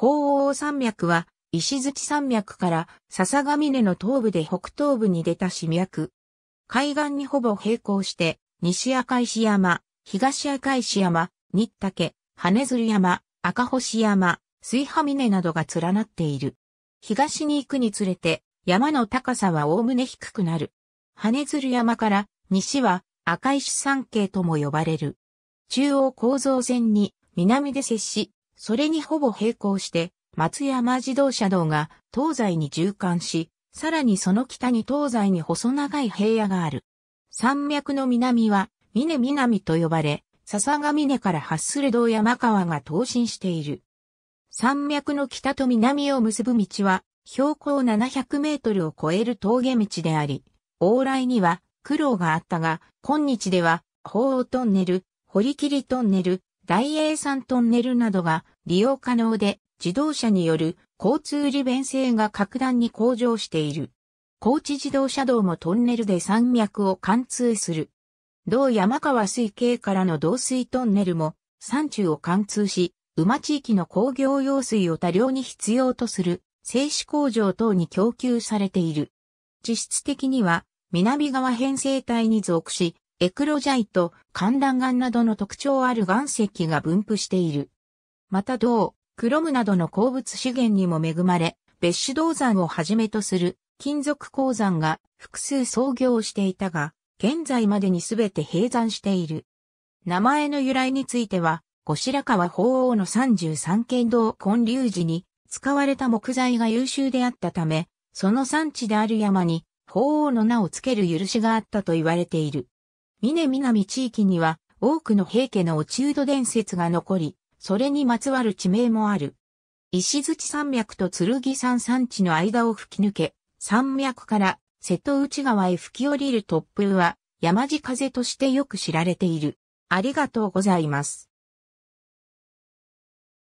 鳳凰山脈は、石槌山脈から笹ヶ峰の東部で北東部に出た市脈。海岸にほぼ並行して、西赤石山、東赤石山、新岳、羽鶴山、赤星山、水波峰などが連なっている。東に行くにつれて、山の高さはおおむね低くなる。羽鶴山から西は赤石山系とも呼ばれる。中央構造線に南で接し、それにほぼ並行して、松山自動車道が東西に縦貫し、さらにその北に東西に細長い平野がある。山脈の南は、峰南と呼ばれ、笹ヶ峰から発する道山川が東進している。山脈の北と南を結ぶ道は、標高700メートルを超える峠道であり、往来には苦労があったが、今日では、鳳凰トンネル、堀切トンネル、大英山トンネルなどが利用可能で、自動車による交通利便性が格段に向上している。高知自動車道もトンネルで山脈を貫通する。同山川水系からの導水トンネルも山中を貫通し、馬地域の工業用水を多量に必要とする製紙工場等に供給されている。実質的には南側編成帯に属し、エクロジャイト、寒暖岩などの特徴ある岩石が分布している。また銅、クロムなどの鉱物資源にも恵まれ、別種銅山をはじめとする金属鉱山が複数創業していたが、現在までにすべて閉山している。名前の由来については、後白河法皇の33県道建立時に使われた木材が優秀であったため、その産地である山に法皇の名を付ける許しがあったと言われている。峰南地域には多くの平家の落ち人伝説が残り、それにまつわる地名もある。石槌山脈と剣山山地の間を吹き抜け、山脈から瀬戸内川へ吹き降りる突風は、山地風としてよく知られている。ありがとうございます。